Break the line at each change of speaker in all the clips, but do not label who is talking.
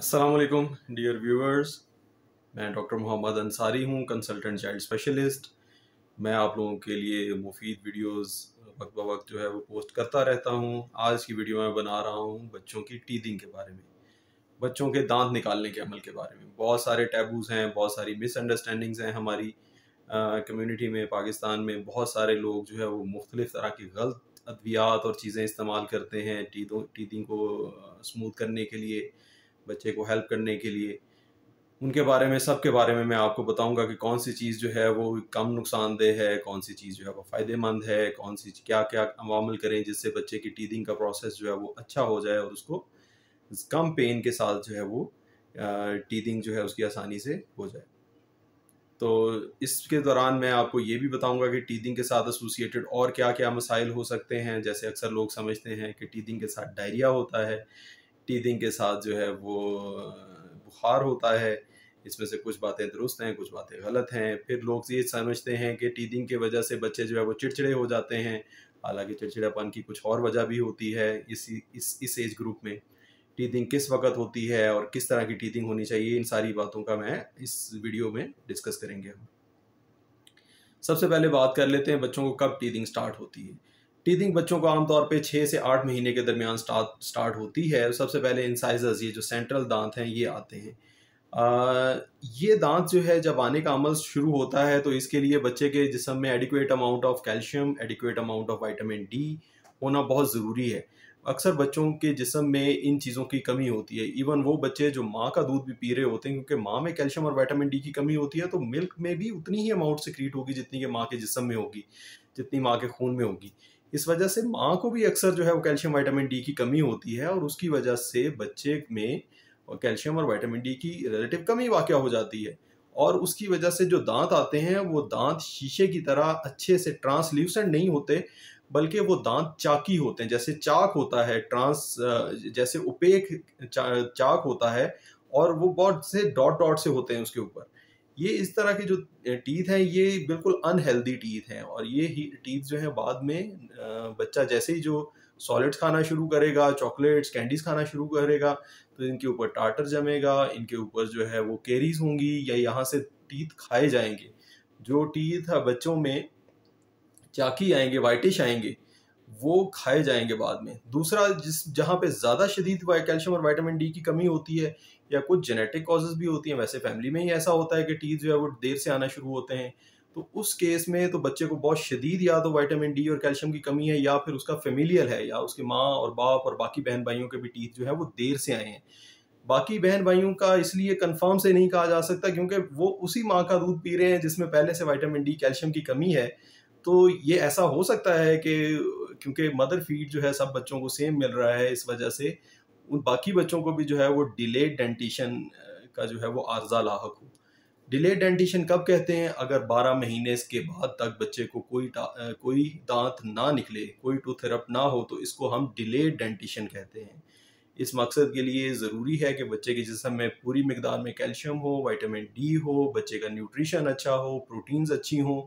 Aslam dear viewers मैं doctor Mohammad Ansari हूँ consultant child specialist मैं आप लोगों के लिए मुफीद वीडियोस वक्त ब वक्त जो है वो पोस्ट करता रहता हूँ आज की वीडियो मैं बना रहा हूँ बच्चों की टीदिंग के बारे में बच्चों के दांत निकालने के अमल के बारे में बहुत सारे टैबूज़ हैं बहुत सारी मिसअंडरस्टैंडिंग्स हैं हमारी कम्यूनिटी में पाकिस्तान में बहुत सारे लोग जो है वो मुख्तलिफ़ तरह की गलत अद्वियात और चीज़ें इस्तेमाल करते हैं टीदों टीदिंग को स्मूथ करने के लिए बच्चे को हेल्प करने के लिए उनके बारे में सब के बारे में मैं आपको बताऊंगा कि कौन सी चीज़ जो है वो कम नुकसानदेह है कौन सी चीज़ जो है वो फ़ायदेमंद है कौन सी क्या क्या अवामल करें जिससे बच्चे की टीदिंग का प्रोसेस जो है वो अच्छा हो जाए और उसको कम पेन के साथ जो है वो टीदिंग जो है उसकी आसानी से हो जाए तो इसके दौरान मैं आपको ये भी बताऊंगा कि टीदिंग के साथ एसोसिएटेड और क्या क्या मसाइल हो सकते हैं जैसे अक्सर लोग समझते हैं कि टीदिंग के साथ डायरिया होता है टीथिंग के साथ जो है वो बुखार होता है इसमें से कुछ बातें दुरुस्त हैं कुछ बातें गलत हैं फिर लोग ये समझते हैं कि टीथिंग की वजह से बच्चे जो है वो चिड़चिड़े हो जाते हैं हालांकि चिड़चिड़ापन की कुछ और वजह भी होती है इसी इस इस एज ग्रुप में टीथिंग किस वक्त होती है और किस तरह की टीथिंग होनी चाहिए इन सारी बातों का मैं इस वीडियो में डिस्कस करेंगे हम सबसे पहले बात कर लेते हैं बच्चों को कब टीथिंग स्टार्ट होती है टीथिंग बच्चों को आमतौर पे छः से आठ महीने के दरमियान स्टार्ट स्टार्ट होती है सबसे पहले इंसाइजर्स ये जो सेंट्रल दांत हैं ये आते हैं आ, ये दांत जो है जब आने का अमल शुरू होता है तो इसके लिए बच्चे के जिसम में adequate amount of calcium adequate amount of vitamin D होना बहुत ज़रूरी है अक्सर बच्चों के जिसम में इन चीज़ों की कमी होती है इवन वो बच्चे जो माँ का दूध भी पी रहे होते हैं क्योंकि माँ में कैल्शियम और विटामिन डी की कमी होती है तो मिल्क में भी उतनी ही अमाउंट सिक्रीट होगी जितनी कि माँ के जिसम में होगी जितनी माँ के खून में होगी इस वजह से माँ को भी अक्सर जो है वो कैल्शियम वाइटामिन डी की कमी होती है और उसकी वजह से बच्चे में कैल्शियम और वाइटामिन डी की रिलेटिव कमी वाक़ हो जाती है और उसकी वजह से जो दांत आते हैं वो दांत शीशे की तरह अच्छे से ट्रांसल्यूसेंट नहीं होते बल्कि वो दांत चाकी होते हैं जैसे चाक होता है ट्रांस जैसे उपेक चा, चाक होता है और वो बहुत से डॉट डॉट से होते हैं उसके ऊपर ये इस तरह के जो टीथ हैं ये बिल्कुल अनहेल्दी टीथ हैं और ये ही टीथ जो है बाद में बच्चा जैसे ही जो सॉलिड्स खाना शुरू करेगा चॉकलेट्स कैंडीज खाना शुरू करेगा तो इनके ऊपर टाटर जमेगा इनके ऊपर जो है वो कैरीज होंगी या यहाँ से टीथ खाए जाएंगे जो टीथ बच्चों में चाकी आएंगे वाइटिश आएंगे वो खाए जाएंगे बाद में दूसरा जिस जहाँ पे ज़्यादा शदीद कैल्शियम और वाइटामिन डी की कमी होती है या कुछ जेनेटिक कॉजेज भी होती हैं वैसे फैमिली में ही ऐसा होता है कि टीथ जो है वो देर से आना शुरू होते हैं तो उस केस में तो बच्चे को बहुत शदीद या तो वाइटामिन डी और कैल्शियम की कमी है या फिर उसका फेमिलियल है या उसके माँ और बाप और बाकी बहन भाइयों के भी टीथ जो है वो देर से आए हैं बाकी बहन भाइयों का इसलिए कंफर्म से नहीं कहा जा सकता क्योंकि वो उसी माँ का दूध पी रहे हैं जिसमें पहले से वाइटामिन डी कैल्शियम की कमी है तो ये ऐसा हो सकता है कि क्योंकि मदर फीड जो है सब बच्चों को सेम मिल रहा है इस वजह से उन बाकी बच्चों को भी जो है वो डिले डेंटिशन का जो है वो आर्जा लाक हो डिले डेंटिशन कब कहते हैं अगर 12 महीने के बाद तक बच्चे को कोई कोई दांत ना निकले कोई टूथेरप ना हो तो इसको हम डिले डेंटिशन कहते हैं इस मकसद के लिए ज़रूरी है कि बच्चे के जिसम में पूरी मकदार में कैल्शियम हो वाइटामिन डी हो बच्चे का न्यूट्रिशन अच्छा हो प्रोटीन्स अच्छी हों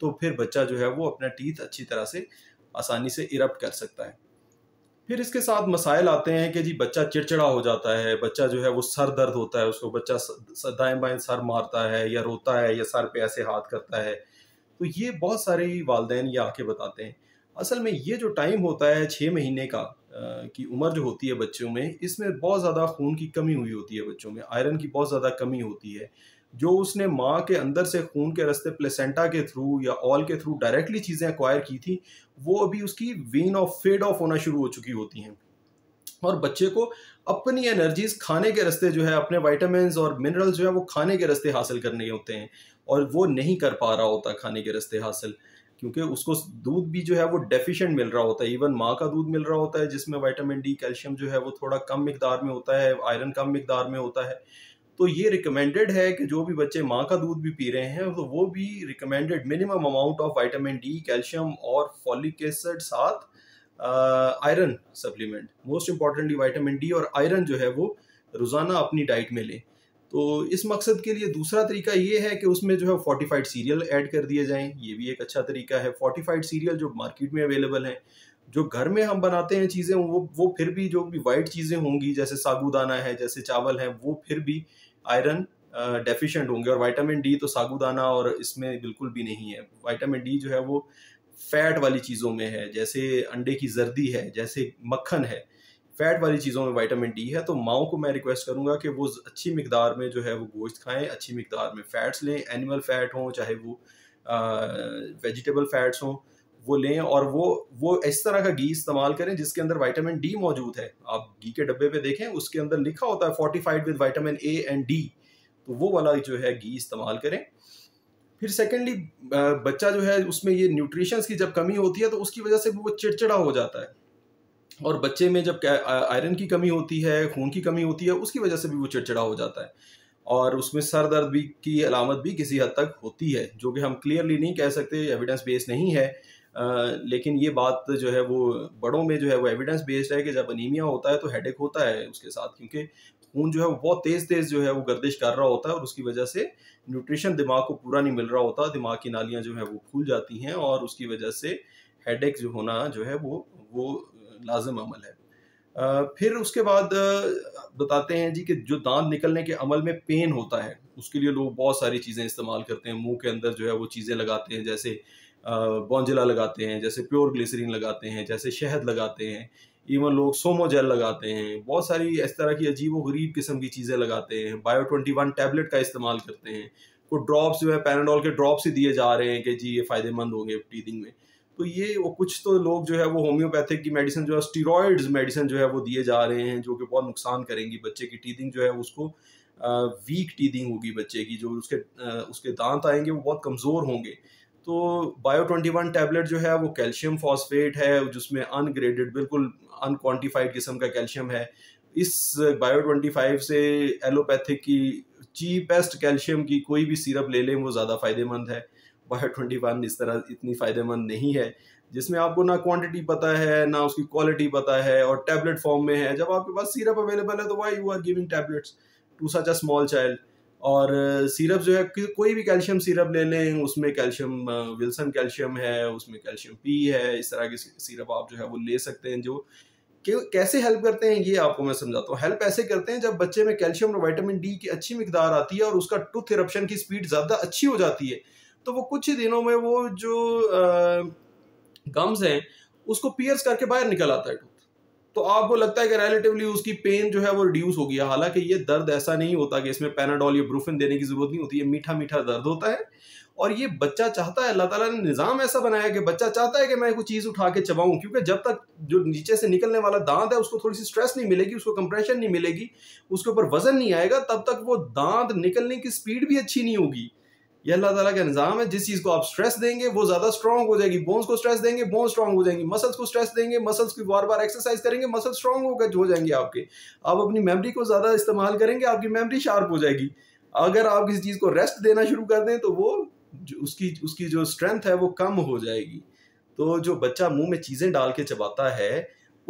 तो फिर बच्चा जो है वो अपना टीथ अच्छी तरह से आसानी से इरप्ट कर सकता है फिर इसके साथ मसाइल आते हैं कि जी बच्चा चिड़चिड़ा हो जाता है बच्चा जो है वो सर दर्द होता है उसको बच्चा दाएं बाएं सर मारता है या रोता है या सर पे ऐसे हाथ करता है तो ये बहुत सारे वालदेन ये आके बताते हैं असल में ये जो टाइम होता है छः महीने का की उम्र जो होती है बच्चों में इसमें बहुत ज़्यादा खून की कमी हुई होती है बच्चों में आयरन की बहुत ज़्यादा कमी होती है जो उसने माँ के अंदर से खून के रास्ते प्लेसेंटा के थ्रू या ऑल के थ्रू डायरेक्टली चीज़ें एक्वायर की थी वो अभी उसकी वीन ऑफ फेड ऑफ होना शुरू हो चुकी होती हैं और बच्चे को अपनी एनर्जीज खाने के रास्ते जो है अपने वाइटामस और मिनरल्स जो है वो खाने के रास्ते हासिल करने होते हैं और वो नहीं कर पा रहा होता खाने के रास्ते हासिल क्योंकि उसको दूध भी जो है वो डेफिशिएंट मिल रहा होता है इवन माँ का दूध मिल रहा होता है जिसमें विटामिन डी कैल्शियम जो है वो थोड़ा कम मकदार में होता है आयरन कम मकदार में होता है तो ये रिकमेंडेड है कि जो भी बच्चे माँ का दूध भी पी रहे हैं तो वो भी recommended minimum amount of vitamin D calcium और फॉलिक एसिड साथ iron supplement most importantly vitamin D और आयरन जो है वो रोज़ाना अपनी डाइट में लें तो इस मकसद के लिए दूसरा तरीका ये है कि उसमें जो है फोर्टिफाइड सीरियल ऐड कर दिए जाएं ये भी एक अच्छा तरीका है फोर्टिफाइड सीरियल जो मार्केट में अवेलेबल हैं जो घर में हम बनाते हैं चीज़ें वो वो फिर भी जो भी वाइट चीज़ें होंगी जैसे सागुदाना है जैसे चावल है वो फिर भी आयरन डेफिशिएंट होंगे और विटामिन डी तो सागुदाना और इसमें बिल्कुल भी नहीं है विटामिन डी जो है वो फैट वाली चीज़ों में है जैसे अंडे की जर्दी है जैसे मक्खन है फैट वाली चीज़ों में विटामिन डी है तो माओ को मैं रिक्वेस्ट करूँगा कि वो अच्छी मकदार में जो है वो गोश्त खाएँ अच्छी मकदार में फ़ैट्स लें एनिमल फ़ैट हों चाहे वो वेजिटेबल फ़ैट्स हों वो लें और वो वो इस तरह का घी इस्तेमाल करें जिसके अंदर विटामिन डी मौजूद है आप घी के डब्बे पे देखें उसके अंदर लिखा होता है fortified with vitamin A and D तो वो वाला जो है घी इस्तेमाल करें फिर सेकेंडली बच्चा जो है उसमें ये न्यूट्रिशंस की जब कमी होती है तो उसकी वजह से वो चिड़चिड़ा हो जाता है और बच्चे में जब आयरन की कमी होती है खून की कमी होती है उसकी वजह से भी वो चिड़चिड़ा हो जाता है और उसमें सर दर्द भी की अलामत भी किसी हद तक होती है जो कि हम क्लियरली नहीं कह सकते एविडेंस बेस्ड नहीं है लेकिन ये बात जो है वो बड़ों में जो है वो एविडेंस बेस्ड है कि जब अनिमिया होता है तो हेड होता है उसके साथ क्योंकि खून जो है वो बहुत तेज तेज जो है वो गर्दिश कर रहा होता है और उसकी वजह से न्यूट्रिशन दिमाग को पूरा नहीं मिल रहा होता दिमाग की नालियाँ जो है वो फूल जाती हैं और उसकी वजह से हेड जो होना जो है वो वो लाजम अमल है फिर उसके बाद बताते हैं जी कि जो दांत निकलने के अमल में पेन होता है उसके लिए लोग बहुत सारी चीज़ें इस्तेमाल करते हैं मुंह के अंदर जो है वो चीज़ें लगाते हैं जैसे बॉन्जिला लगाते हैं जैसे प्योर ग्लिसरीन लगाते हैं जैसे शहद लगाते हैं इवन लोग सोमो जेल लगाते हैं बहुत सारी इस तरह की अजीब व गरीब किस्म की चीज़ें लगाते हैं बायो ट्वेंटी वन टैबलेट का इस्तेमाल करते हैं कुछ ड्रॉप्स जो है पैराडोल के ड्रॉप्स ही दिए जा रहे हैं कि जी ये फ़ायदेमंद होंगे ब्रीदिंग में तो ये वो कुछ तो लोग जो है वो होम्योपैथिक की मेडिसिन जो है स्टीरोड्स मेडिसिन जो है वो दिए जा रहे हैं जो कि बहुत नुकसान करेंगी बच्चे की टीथिंग जो है उसको वीक टीथिंग होगी बच्चे की जो उसके उसके दांत आएंगे वो बहुत कमज़ोर होंगे तो बायो ट्वेंटी वन टैबलेट जो है वो कैल्शियम फॉस्फेट है जिसमें अनग्रेडेड बिल्कुल अनक्वान्टिफाइड किस्म का कैल्शियम है इस बायो ट्वेंटी फाइव से एलोपैथिक की चीपेस्ट कैल्शियम की कोई भी सिरप ले लें वो ज़्यादा फ़ायदेमंद है बायो ट्वेंटी वन इस तरह इतनी फ़ायदेमंद नहीं है जिसमें आपको ना क्वांटिटी पता है ना उसकी क्वालिटी पता है और टैबलेट फॉर्म में है जब आपके पास सिरप अवेलेबल है तो why you are giving tablets to such a small child और सिरप जो है कोई भी कैल्शियम सिरप ले लें उसमें कैल्शियम विल्सन कैल्शियम है उसमें कैल्शियम पी है इस तरह के सिरप आप जो है वो ले सकते हैं जो कैसे हेल्प करते हैं ये आपको मैं समझाता हूँ हेल्प ऐसे करते हैं जब बच्चे में कैल्शियम और वाइटामिन डी की अच्छी मिकदार आती है और उसका टूथ इरप्शन की स्पीड ज़्यादा अच्छी हो जाती है तो वो कुछ ही दिनों में वो जो गम्स हैं उसको पियर्स करके बाहर निकल आता है टूथ तो आपको लगता है कि रिलेटिवली उसकी पेन जो है वो रिड्यूस होगी हालांकि ये दर्द ऐसा नहीं होता कि इसमें पैनाडॉल या ब्रूफिन देने की ज़रूरत नहीं होती ये मीठा मीठा दर्द होता है और ये बच्चा चाहता है अल्लाह ताला ने निज़ाम ऐसा बनाया कि बच्चा चाहता है कि मैं कोई चीज़ उठा के चबाऊँ क्योंकि जब तक जो नीचे से निकलने वाला दांत है उसको थोड़ी सी स्ट्रेस नहीं मिलेगी उसको कंप्रेशन नहीं मिलेगी उसके ऊपर वजन नहीं आएगा तब तक वो दांत निकलने की स्पीड भी अच्छी नहीं होगी ये अल्लाह ताला का निज़ाम है जिस चीज़ को आप स्ट्रेस देंगे वो ज़्यादा स्ट्रॉन्ग हो जाएगी बोन्स को स्ट्रेस देंगे बोन्स स्ट्रॉन्ग हो जाएंगी मसल्स को स्ट्रेस देंगे मसल्स की बार बार एक्सरसाइज करेंगे मसल स्ट्रॉन्ग होकर हो जाएंगे आपके आप अपनी मेमरी को ज़्यादा इस्तेमाल करेंगे आपकी मेमरी शार्प हो जाएगी अगर आप किसी चीज़ को रेस्ट देना शुरू कर दें तो वो उसकी उसकी जो स्ट्रेंथ है वो कम हो जाएगी तो जो बच्चा मुंह में चीज़ें डाल के चबाता है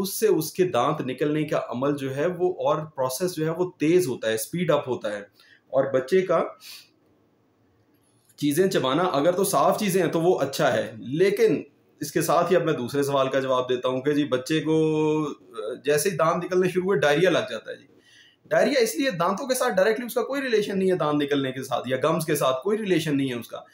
उससे उसके दांत निकलने का अमल जो है वो और प्रोसेस जो है वो तेज़ होता है स्पीड अप होता है और बच्चे का चीज़ें चबाना अगर तो साफ़ चीज़ें हैं तो वो अच्छा है लेकिन इसके साथ ही अब मैं दूसरे सवाल का जवाब देता हूँ कि जी बच्चे को जैसे ही दांत निकलने शुरू हुए डायरिया लग जाता है जी डायरिया इसलिए दांतों के साथ डायरेक्टली उसका कोई रिलेशन नहीं है दांत निकलने के साथ या गम्स के साथ कोई रिलेशन नहीं है उसका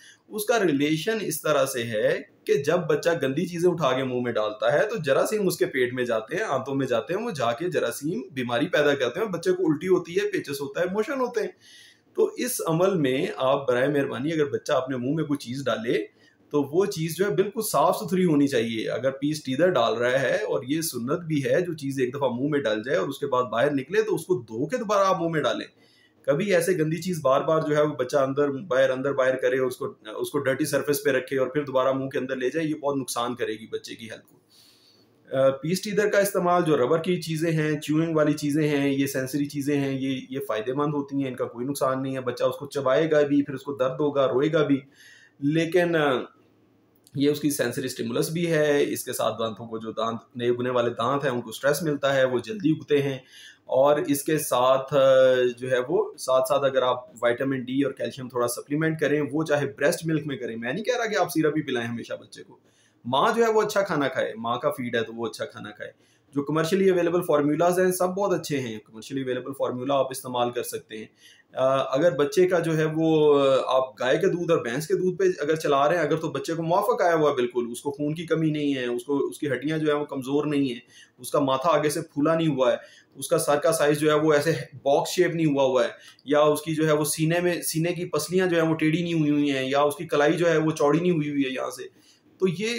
उसका रिलेशन इस तरह से है कि जब बच्चा गंदी चीज़ें उठा के मुंह में डालता है तो जरासीम उसके पेट में जाते हैं आंतों में जाते हैं वो जाके जरासीम बीमारी पैदा करते हैं बच्चे को उल्टी होती है पेचस होता है मोशन होते हैं तो इस अमल में आप बर मेहरबानी अगर बच्चा अपने मुंह में कोई चीज़ डाले तो वो चीज़ जो है बिल्कुल साफ़ सुथरी होनी चाहिए अगर पीस टीदर डाल रहा है और ये सुन्नत भी है जो चीज़ एक दफ़ा मुंह में डाल जाए और उसके बाद बाहर निकले तो उसको धो के दोबारा आप मुंह में डालें कभी ऐसे गंदी चीज़ बार बार जो है वो बच्चा अंदर बाहर अंदर बाहर करे उसको उसको डर्टी सरफेस पे रखे और फिर दोबारा मुंह के अंदर ले जाए ये बहुत नुकसान करेगी बच्चे की हेल्थ को पीस टीदर का इस्तेमाल जो रबर की चीज़ें हैं च्यूइंग वाली चीज़ें हैं ये सेंसरी चीज़ें हैं ये ये फ़ायदेमंद होती हैं इनका कोई नुकसान नहीं है बच्चा उसको चबाएगा भी फिर उसको दर्द होगा रोएगा भी लेकिन ये उसकी सेंसरी स्टिमुलस भी है इसके साथ दांतों को जो दांत नए उगने वाले दांत हैं उनको स्ट्रेस मिलता है वो जल्दी उगते हैं और इसके साथ जो है वो साथ साथ अगर आप विटामिन डी और कैल्शियम थोड़ा सप्लीमेंट करें वो चाहे ब्रेस्ट मिल्क में करें मैं नहीं कह रहा कि आप सिरप ही पिलाएं हमेशा बच्चे को माँ जो है वो अच्छा खाना खाए माँ का फीड है तो वो अच्छा खाना खाए जो कमर्शियली अवेलेबल फार्मूलाज हैं सब बहुत अच्छे हैं कमर्शियली अवेलेबल फार्मूला आप इस्तेमाल कर सकते हैं अगर बच्चे का जो है वो आप गाय के दूध और भैंस के दूध पे अगर चला रहे हैं अगर तो बच्चे को मुआफ़ आया हुआ है बिल्कुल उसको खून की कमी नहीं है उसको उसकी हड्डियाँ जो है वो कमज़ोर नहीं है उसका माथा आगे से फूला नहीं हुआ है उसका सर का साइज जो है वो ऐसे बॉक्स शेप नहीं हुआ हुआ है या उसकी जो है वो सीने में सीने की पसलियाँ जो है वो टेढ़ी नहीं हुई हुई हैं या उसकी कलाई जो है वो चौड़ी नहीं हुई हुई है यहाँ से तो ये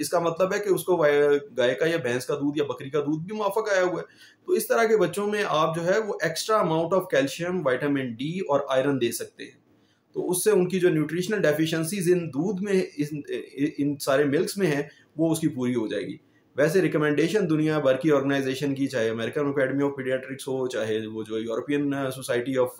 इसका मतलब है कि उसको गाय का या भैंस का दूध या बकरी का दूध भी मुआफक आया हुआ है तो इस तरह के बच्चों में आप जो है वो extra amount of calcium vitamin D और आयरन दे सकते हैं तो उससे उनकी जो न्यूट्रिशनल डेफिशिएंसीज इन दूध में इन इन सारे मिल्क्स में है वो उसकी पूरी हो जाएगी वैसे रिकमेंडेशन दुनिया भर की ऑर्गेनाइजेशन की चाहे अमेरिकन अकेडमी ऑफ पीडियाट्रिक्स हो चाहे वो जो यूरोपियन सोसाइटी ऑफ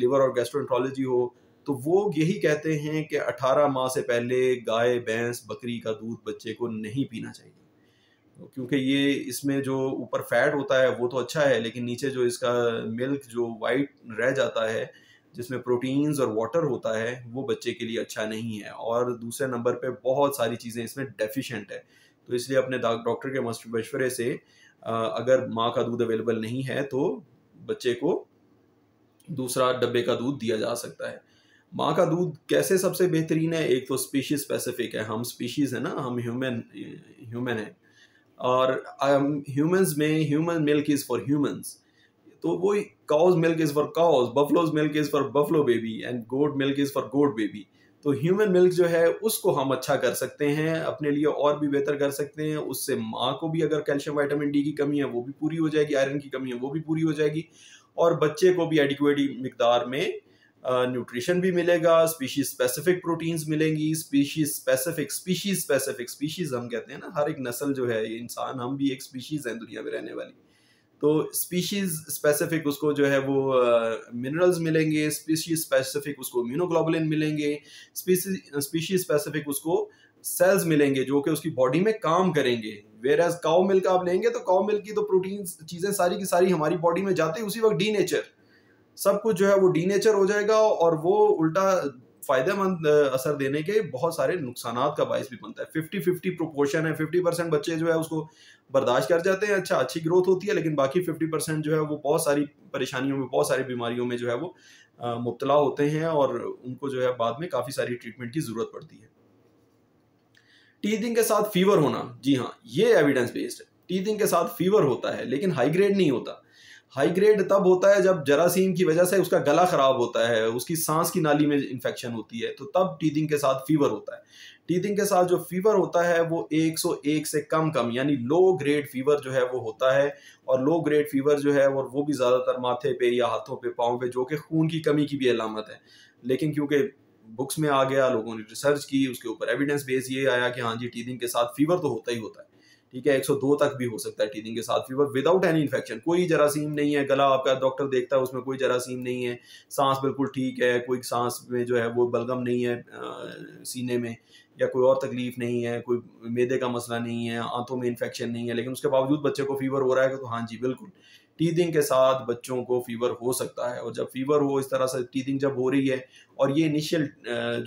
लिवर और गैस्ट्रोन्ट्रोलॉजी हो तो वो यही कहते हैं कि 18 माह से पहले गाय भैंस बकरी का दूध बच्चे को नहीं पीना चाहिए तो क्योंकि ये इसमें जो ऊपर फैट होता है वो तो अच्छा है लेकिन नीचे जो इसका मिल्क जो वाइट रह जाता है जिसमें प्रोटीन्स और वाटर होता है वो बच्चे के लिए अच्छा नहीं है और दूसरे नंबर पे बहुत सारी चीज़ें इसमें डेफिशिएंट है तो इसलिए अपने डॉक्टर के मशवरे से अगर माँ का दूध अवेलेबल नहीं है तो बच्चे को दूसरा डब्बे का दूध दिया जा सकता है माँ का दूध कैसे सबसे बेहतरीन है एक तो स्पीशीज स्पेसिफिक है हम स्पीशीज है ना हम ह्यूमन ह्यूमन है और ह्यूमंस um, में human milk is for humans तो वो cow's milk is for cows buffalo's milk is for buffalo baby and goat milk is for goat baby तो ह्यूमन मिल्क जो है उसको हम अच्छा कर सकते हैं अपने लिए और भी बेहतर कर सकते हैं उससे माँ को भी अगर कैल्शियम वाइटामिन डी की कमी है वो भी पूरी हो जाएगी आयरन की कमी है वो भी पूरी हो जाएगी और बच्चे को भी एडिक्वेटी मकदार में न्यूट्रिशन भी मिलेगा स्पीशीज स्पेसिफिक प्रोटीन्स मिलेंगी species specific species specific species हम कहते हैं ना हर एक नस्ल जो है इंसान हम भी एक स्पीशीज हैं दुनिया में रहने वाली तो स्पीशीज स्पेसिफिक उसको जो है वो मिनरल्स uh, मिलेंगे स्पीशीज स्पेसिफिक उसको म्यूनोग्लोबुलिन मिलेंगे स्पीशीज स्पेसिफिक उसको सेल्स मिलेंगे जो कि उसकी बॉडी में काम करेंगे वेर एज काउ मिल्क आप लेंगे तो काउ मिल्क की तो प्रोटीन चीज़ें सारी की सारी हमारी बॉडी में जाती उसी वक्त डी नेचर सब कुछ जो है वो डीनेचर हो जाएगा और वो उल्टा फायदेमंद असर देने के बहुत सारे नुकसान का बायस भी बनता है फिफ्टी फिफ्टी प्रोपोर्शन है फिफ्टी परसेंट बच्चे जो है उसको बर्दाश्त कर जाते हैं अच्छा अच्छी ग्रोथ होती है लेकिन बाकी फिफ्टी परसेंट जो है वो बहुत सारी परेशानियों में बहुत सारी बीमारियों में जो है वो मुबतला होते हैं और उनको जो है बाद में काफ़ी सारी ट्रीटमेंट की ज़रूरत पड़ती है टीथिंग के साथ फीवर होना जी हाँ ये एविडेंस बेस्ड है टीथिंग के साथ फीवर होता है लेकिन हाई ग्रेड नहीं होता हाई ग्रेड तब होता है जब जरासीम की वजह से उसका गला ख़राब होता है उसकी सांस की नाली में इन्फेक्शन होती है तो तब टीथिंग के साथ फीवर होता है टीथिंग के साथ जो फीवर होता है वो 101 से कम कम यानी लो ग्रेड फीवर जो है वो होता है और लो ग्रेड फीवर जो है और वो भी ज़्यादातर माथे पे या हाथों पे पाँव पे जो कि खून की कमी की भी अलामत है लेकिन क्योंकि बुक्स में आ गया लोगों ने रिसर्च की उसके ऊपर एविडेंस बेस ये आया कि हाँ जी टीथिंग के साथ फीवर तो होता ही होता है ठीक है 102 तक भी हो सकता है टीनिंग के साथ फीवर विदाउट एनी इन्फेक्शन कोई जरासीम नहीं है गला आपका डॉक्टर देखता है उसमें कोई जरासीम नहीं है सांस बिल्कुल ठीक है कोई सांस में जो है वो बलगम नहीं है आ, सीने में या कोई और तकलीफ नहीं है कोई मेदे का मसला नहीं है आंतों में इन्फेक्शन नहीं है लेकिन उसके बावजूद बच्चे को फीवर हो रहा है तो हाँ जी बिल्कुल टीदिंग के साथ बच्चों को फीवर हो सकता है और जब फीवर हो इस तरह से टीदिंग जब हो रही है और ये इनिशियल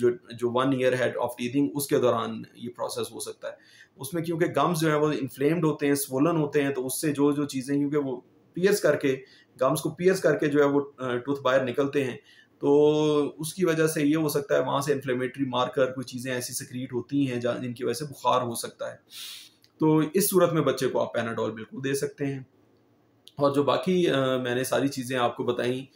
जो जो वन ईयर है ऑफ टीदिंग उसके दौरान ये प्रोसेस हो सकता है उसमें क्योंकि गम्स जो है वो इन्फ्लेम्ड होते हैं स्वोलन होते हैं तो उससे जो जो चीज़ें क्योंकि वो पियर्स करके गम्स को पियर्स करके जो है वो टूथ बाहर निकलते हैं तो उसकी वजह से ये हो सकता है वहाँ से इन्फ्लेमेटरी मार्कर कोई चीज़ें ऐसी सक्रीट होती हैं जिनकी वजह से बुखार हो सकता है तो इस सूरत में बच्चे को आप पैनाडोल बिल्कुल दे सकते हैं और जो बाकी आ, मैंने सारी चीज़ें आपको बताई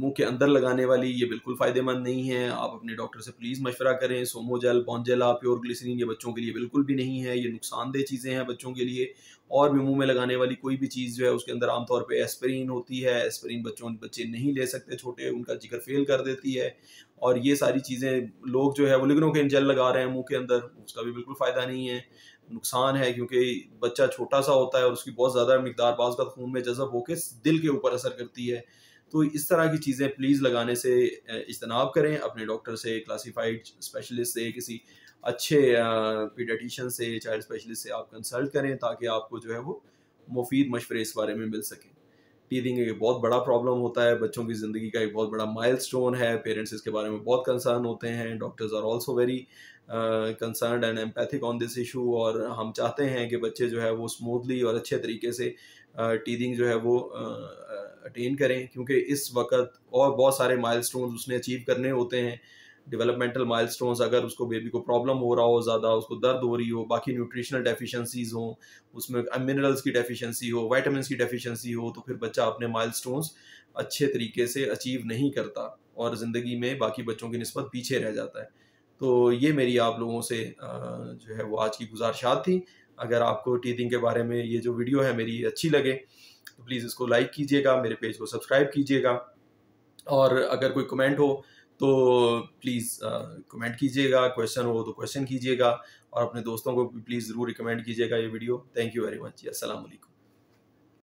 मुंह के अंदर लगाने वाली ये बिल्कुल फ़ायदेमंद नहीं है आप अपने डॉक्टर से प्लीज़ मशवरा करें सोमोजल बॉन्जेला प्योर ग्लिसरीन ये बच्चों के लिए बिल्कुल भी नहीं है ये नुकसानदेह चीज़ें हैं बच्चों के लिए और भी मुंह में लगाने वाली कोई भी चीज़ जो है उसके अंदर आमतौर पर एस्परिन होती है एस्परिन बच्चों बच्चे नहीं ले सकते छोटे उनका जिक्र फेल कर देती है और ये सारी चीज़ें लोग जो है वो लिगनों के जल लगा रहे हैं मुँह के अंदर उसका भी बिल्कुल फ़ायदा नहीं है नुकसान है क्योंकि बच्चा छोटा सा होता है और उसकी बहुत ज़्यादा मकदार बाज़ का खून में जज़ब होकर दिल के ऊपर असर करती है तो इस तरह की चीज़ें प्लीज़ लगाने से इजतनाब करें अपने डॉक्टर से क्लासीफाइड स्पेशलिस्ट से किसी अच्छे पीडाटिशन से चाइल्ड स्पेशलिस्ट से आप कंसल्ट करें ताकि आपको जो है वो मुफीद मशवरे इस बारे में मिल सकें टीथिंग एक बहुत बड़ा प्रॉब्लम होता है बच्चों की ज़िंदगी का एक बहुत बड़ा स्टोन है पेरेंट्स इसके बारे में बहुत कंसर्न होते हैं doctors are also very concern and empathic on this issue और हम चाहते हैं कि बच्चे जो है वो स्मूथली और अच्छे तरीके से टीथिंग uh, जो है वो अटेन uh, करें क्योंकि इस वक्त और बहुत सारे स्टोन उसने अचीव करने होते हैं डेवलपमेंटल माइलस्टोन्स अगर उसको बेबी को प्रॉब्लम हो रहा हो ज़्यादा उसको दर्द हो रही हो बाकी न्यूट्रिशनल डेफिशिएंसीज हो उसमें मिनरल्स की डेफिशिएंसी हो वाइटामिन की डेफिशिएंसी हो तो फिर बच्चा अपने माइल अच्छे तरीके से अचीव नहीं करता और ज़िंदगी में बाकी बच्चों की नस्बत पीछे रह जाता है तो ये मेरी आप लोगों से जो है वो आज की गुजारशात थी अगर आपको टीथिंग के बारे में ये जो वीडियो है मेरी अच्छी लगे तो प्लीज़ इसको लाइक कीजिएगा मेरे पेज को सब्सक्राइब कीजिएगा और अगर कोई कमेंट हो तो प्लीज़ कमेंट uh, कीजिएगा क्वेश्चन हो तो क्वेश्चन कीजिएगा और अपने दोस्तों को भी प्लीज़ ज़रूर रिकमेंड कीजिएगा ये video thank you very much Aslam